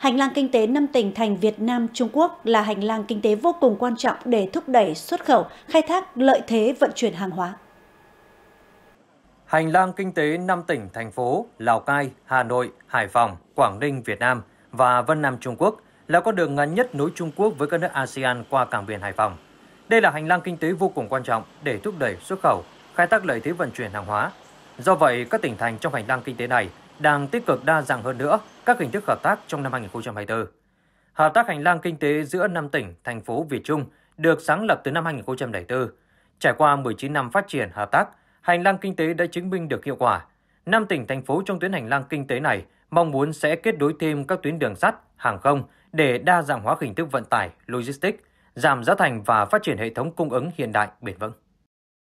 hành lang kinh tế năm tỉnh thành Việt Nam Trung Quốc là hành lang kinh tế vô cùng quan trọng để thúc đẩy xuất khẩu, khai thác lợi thế vận chuyển hàng hóa. Hành lang kinh tế năm tỉnh thành phố Lào Cai, Hà Nội, Hải Phòng, Quảng Ninh, Việt Nam và Vân Nam Trung Quốc là con đường ngắn nhất nối Trung Quốc với các nước ASEAN qua cảng biển Hải Phòng. Đây là hành lang kinh tế vô cùng quan trọng để thúc đẩy xuất khẩu, khai thác lợi thế vận chuyển hàng hóa. Do vậy, các tỉnh thành trong hành lang kinh tế này đang tích cực đa dạng hơn nữa các hình thức hợp tác trong năm 2024. Hợp tác hành lang kinh tế giữa năm tỉnh, thành phố Việt Trung được sáng lập từ năm 2004. Trải qua 19 năm phát triển hợp tác, hành lang kinh tế đã chứng minh được hiệu quả. Năm tỉnh, thành phố trong tuyến hành lang kinh tế này mong muốn sẽ kết nối thêm các tuyến đường sắt, hàng không để đa dạng hóa hình thức vận tải, logistics, giảm giá thành và phát triển hệ thống cung ứng hiện đại bền vững.